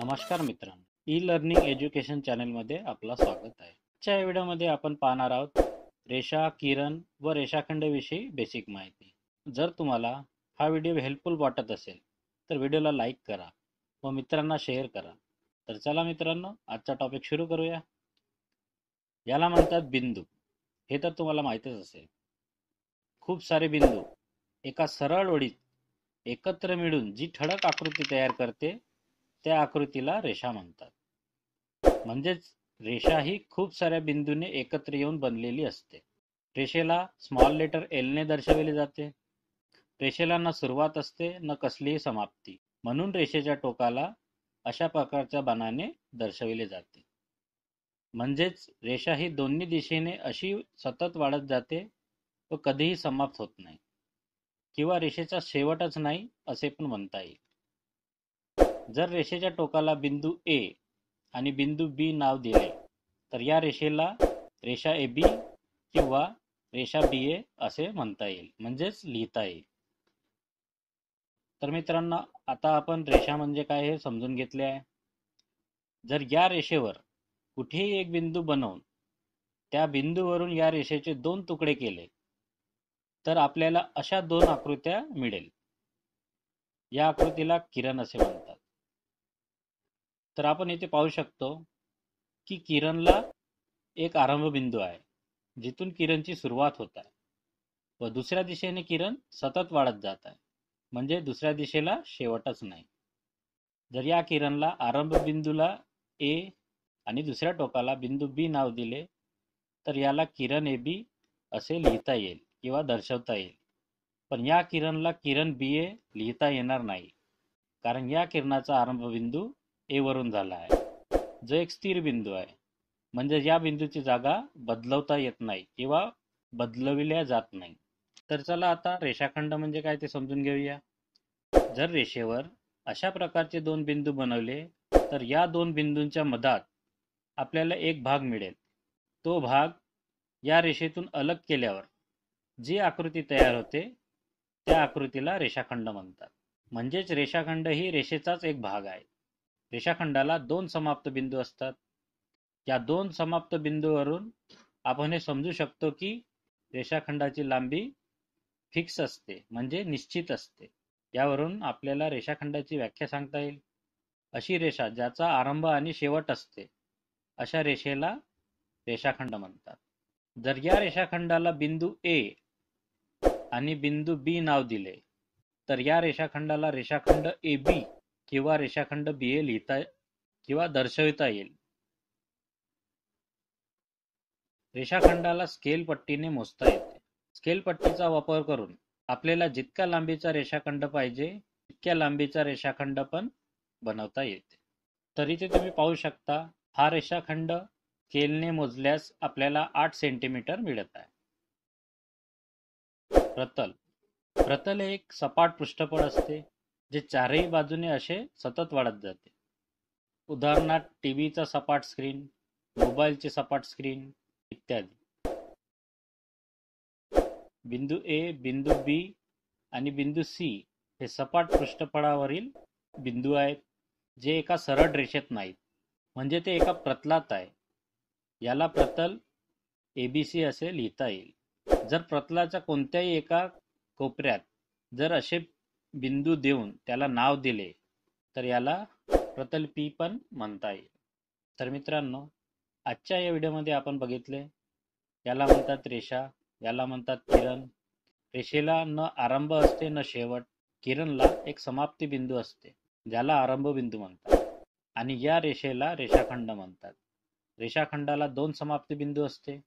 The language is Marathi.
नमस्कार मित्रांनो ई लर्निंग एज्युकेशन मध्ये आपला स्वागत आहे आजच्या व्हिडिओमध्ये आपण पाहणार आहोत रेषा किरण व रेषाखंडाविषयी बेसिक माहिती जर तुम्हाला हा व्हिडिओ हेल्पफुल वाटत असेल तर व्हिडिओला लाईक करा व मित्रांना शेअर करा तर चला मित्रांनो आजचा टॉपिक सुरू करूया याला म्हणतात बिंदू हे तर तुम्हाला माहितच असेल खूप सारे बिंदू एका सरळ ओळीत एकत्र मिळून जी ठळक आकृती तयार करते त्या आकृतीला रेषा म्हणतात म्हणजेच रेषा ही खूप साऱ्या बिंदूने एकत्र येऊन बनलेली असते रेषेला स्मॉल लेटर एलने दर्शविले जाते रेषेला ना सुरुवात असते न कसलीही समाप्ती म्हणून रेषेच्या टोकाला अशा प्रकारच्या बाणाने दर्शविले जाते म्हणजेच रेषा ही दोन्ही दिशेने अशी सतत वाढत जाते व कधीही समाप्त होत नाही किंवा रेषेचा शेवटच नाही असे पण म्हणता येईल जर रेषेच्या टोकाला बिंदू ए आणि बिंदू बी नाव दिले तर या रेषेला रेषा ए बी किंवा रेषा बी ए असे म्हणता येईल म्हणजेच लिहिता येईल तर मित्रांनो आता आपण रेषा म्हणजे काय हे समजून घेतले आहे जर या रेषेवर कुठेही एक बिंदू बनवून त्या बिंदूवरून या रेषेचे दोन तुकडे केले तर आपल्याला अशा दोन आकृत्या मिळेल या आकृतीला किरण असे म्हणतात तर आपण इथे पाहू शकतो की किरणला एक आरंभ बिंदू आहे जिथून किरणची सुरुवात होत आहे व दुसऱ्या दिशेने किरण सतत वाढत जात आहे म्हणजे दुसऱ्या दिशेला शेवटच नाही जर या किरणला आरंभ बिंदूला ए आणि दुसऱ्या टोकाला बिंदू बी नाव दिले तर याला किरण ए बी असे लिहिता येईल किंवा दर्शवता येईल पण या किरणला किरण बी ए लिहिता येणार नाही कारण या किरणाचा आरंभ बिंदू ए वरून झाला आहे जो एक स्थिर बिंदू आहे म्हणजे या बिंदूची जागा बदलवता येत नाही किंवा बदलविल्या जात नाही तर चला आता रेषाखंड म्हणजे काय ते समजून घेऊया जर रेषेवर अशा प्रकारचे दोन बिंदू बनवले तर या दोन बिंदूंच्या मधात आपल्याला एक भाग मिळेल तो भाग या रेषेतून अलग केल्यावर जी आकृती तयार होते त्या आकृतीला रेषाखंड म्हणतात म्हणजेच रेषाखंड ही रेषेचाच एक भाग आहे रेषाखंडाला दोन समाप्त बिंदू असतात या दोन समाप्त बिंदूवरून आपण हे समजू शकतो की रेषाखंडाची लांबी फिक्स असते म्हणजे निश्चित असते यावरून आपल्याला रेषाखंडाची व्याख्या सांगता येईल अशी रेषा ज्याचा आरंभ आणि शेवट असते अशा रेषेला रेषाखंड म्हणतात जर या रेषाखंडाला बिंदू ए आणि बिंदू बी नाव दिले तर या रेषाखंडाला रेषाखंड ए बी किंवा रेषाखंड बी ए लिहिता किंवा दर्शविता येईल रेषाखंडाला स्केल पट्टीने मोजता येते स्केल पट्टीचा वापर करून आपल्याला जितक्या लांबीचा रेषाखंड पाहिजे तितक्या लांबीचा रेषाखंड पण बनवता येते तरी ते तुम्ही पाहू शकता हा रेषाखंड स्केलने मोजल्यास आपल्याला आठ सेंटीमीटर मिळत आहे प्रतल प्रतल हे एक सपाट पृष्ठफळ असते जे चारही बाजूने असे सतत वाढत जाते उदाहरणार्थ टी व्हीचा सपाट स्क्रीन मोबाईलचे सपाट स्क्रीन इत्यादी बिंदू ए बिंदू बी आणि बिंदू सी हे सपाट पृष्ठफळावरील बिंदू आहेत जे एका सरळ रेषेत नाहीत म्हणजे ते एका प्रतलात आहे याला प्रतल एबीसी असे लिहिता येईल जर प्रतलाच्या कोणत्याही एका कोपऱ्यात जर असे बिंदू देऊन त्याला नाव दिले तर याला प्रतलपी पण म्हणता येईल तर मित्रांनो आजच्या या व्हिडिओमध्ये आपण बघितले याला म्हणतात रेषा याला म्हणतात किरण रेषेला न आरंभ असते न शेवट किरणला एक समाप्ती बिंदू असते ज्याला आरंभ बिंदू म्हणतात आणि या रेषेला रेषाखंड म्हणतात रेषाखंडाला दोन समाप्ती बिंदू असते